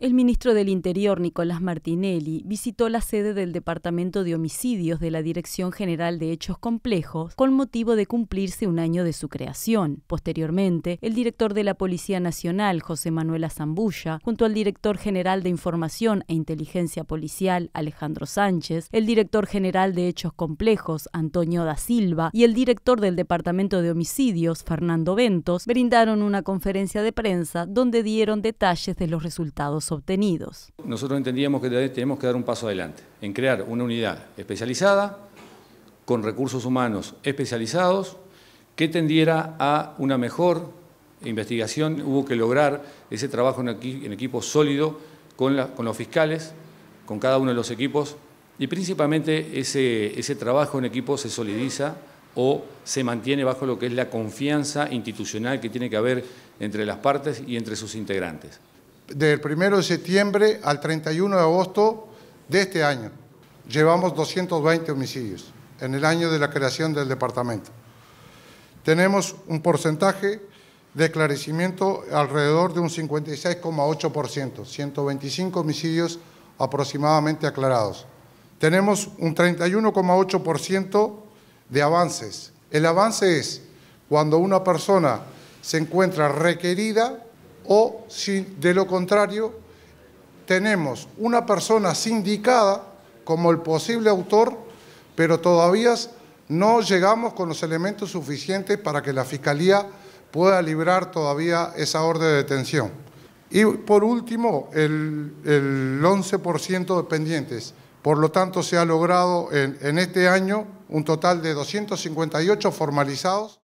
El ministro del Interior, Nicolás Martinelli, visitó la sede del Departamento de Homicidios de la Dirección General de Hechos Complejos con motivo de cumplirse un año de su creación. Posteriormente, el director de la Policía Nacional, José Manuel Azambulla, junto al director general de Información e Inteligencia Policial, Alejandro Sánchez, el director general de Hechos Complejos, Antonio da Silva, y el director del Departamento de Homicidios, Fernando Ventos, brindaron una conferencia de prensa donde dieron detalles de los resultados obtenidos. Nosotros entendíamos que tenemos que dar un paso adelante en crear una unidad especializada, con recursos humanos especializados, que tendiera a una mejor investigación. Hubo que lograr ese trabajo en, equipo sólido con, los fiscales, con cada uno de los equipos, y principalmente ese trabajo en equipo se solidiza o se mantiene bajo lo que es la confianza institucional que tiene que haber entre las partes y entre sus integrantes del 1 de septiembre al 31 de agosto de este año. Llevamos 220 homicidios en el año de la creación del departamento. Tenemos un porcentaje de esclarecimiento alrededor de un 56,8%, 125 homicidios aproximadamente aclarados. Tenemos un 31,8% de avances. El avance es cuando una persona se encuentra requerida o si de lo contrario tenemos una persona sindicada como el posible autor, pero todavía no llegamos con los elementos suficientes para que la Fiscalía pueda librar todavía esa orden de detención. Y por último, el, el 11% de pendientes. Por lo tanto, se ha logrado en, en este año un total de 258 formalizados.